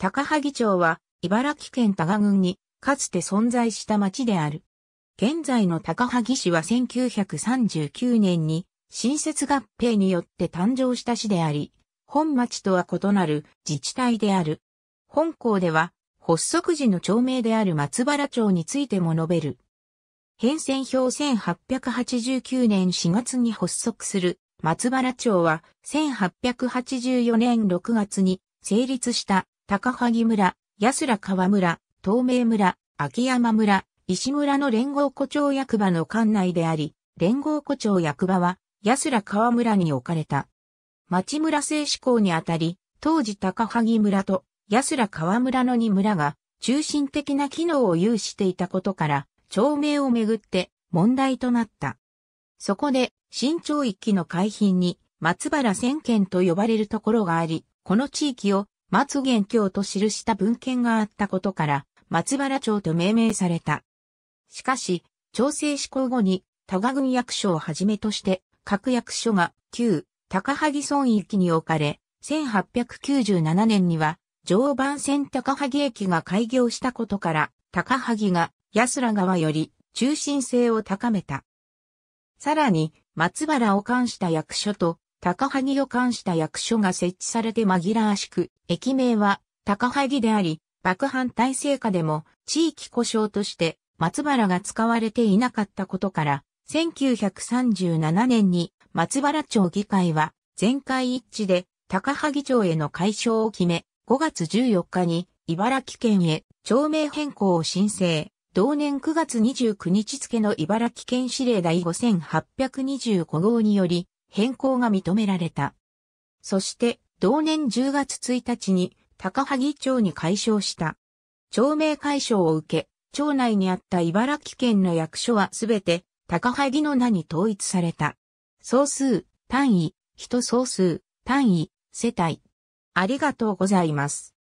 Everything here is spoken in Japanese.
高萩町は、茨城県多賀郡に、かつて存在した町である。現在の高萩市は1939年に、新設合併によって誕生した市であり、本町とは異なる自治体である。本校では、発足時の町名である松原町についても述べる。変遷表1889年4月に発足する松原町は1884年6月に成立した高萩村、安ら川村、東明村、秋山村、石村の連合古町役場の管内であり、連合古町役場は安ら川村に置かれた。町村制施行にあたり、当時高萩村と安ら川村の2村が中心的な機能を有していたことから、町名をめぐって問題となった。そこで、新町域の海浜に松原千軒と呼ばれるところがあり、この地域を松元京と記した文献があったことから、松原町と命名された。しかし、調整施行後に、多賀郡役所をはじめとして、各役所が旧高萩村域に置かれ、1897年には、常磐線高萩駅が開業したことから、高萩が安良川より中心性を高めた。さらに、松原を冠した役所と高萩を冠した役所が設置されて紛らわしく、駅名は高萩であり、爆藩体制下でも地域故障として松原が使われていなかったことから、1937年に松原町議会は全会一致で高萩町への解消を決め、5月14日に茨城県へ町名変更を申請。同年9月29日付の茨城県指令第5825号により、変更が認められた。そして同年10月1日に高萩町に解消した。町名解消を受け、町内にあった茨城県の役所はすべて高萩の名に統一された。総数、単位、人総数、単位、世帯。ありがとうございます。